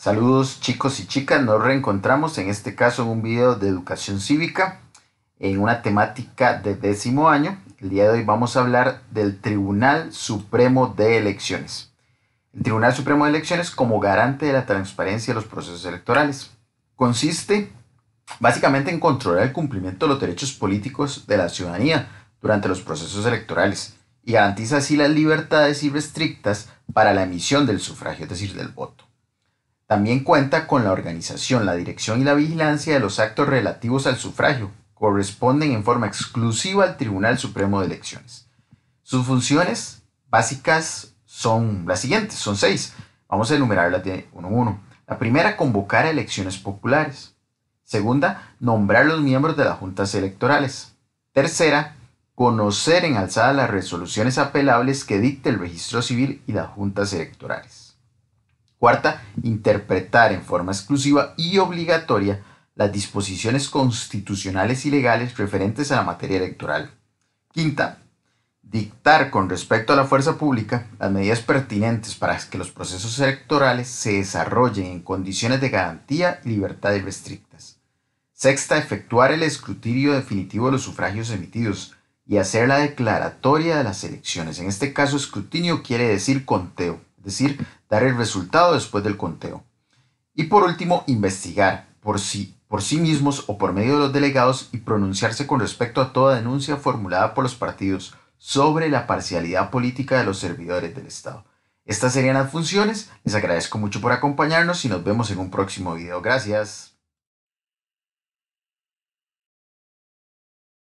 Saludos chicos y chicas, nos reencontramos en este caso en un video de educación cívica en una temática de décimo año. El día de hoy vamos a hablar del Tribunal Supremo de Elecciones. El Tribunal Supremo de Elecciones como garante de la transparencia de los procesos electorales. Consiste básicamente en controlar el cumplimiento de los derechos políticos de la ciudadanía durante los procesos electorales y garantiza así las libertades irrestrictas para la emisión del sufragio, es decir, del voto. También cuenta con la organización, la dirección y la vigilancia de los actos relativos al sufragio, corresponden en forma exclusiva al Tribunal Supremo de Elecciones. Sus funciones básicas son las siguientes, son seis. Vamos a enumerarlas de uno a uno. La primera, convocar a elecciones populares. Segunda, nombrar los miembros de las juntas electorales. Tercera, conocer en alzada las resoluciones apelables que dicte el registro civil y las juntas electorales. Cuarta, interpretar en forma exclusiva y obligatoria las disposiciones constitucionales y legales referentes a la materia electoral. Quinta, dictar con respecto a la fuerza pública las medidas pertinentes para que los procesos electorales se desarrollen en condiciones de garantía y libertad irrestrictas. Sexta, efectuar el escrutinio definitivo de los sufragios emitidos y hacer la declaratoria de las elecciones. En este caso, escrutinio quiere decir conteo es decir, dar el resultado después del conteo. Y por último, investigar por sí, por sí mismos o por medio de los delegados y pronunciarse con respecto a toda denuncia formulada por los partidos sobre la parcialidad política de los servidores del Estado. Estas serían las funciones. Les agradezco mucho por acompañarnos y nos vemos en un próximo video. Gracias.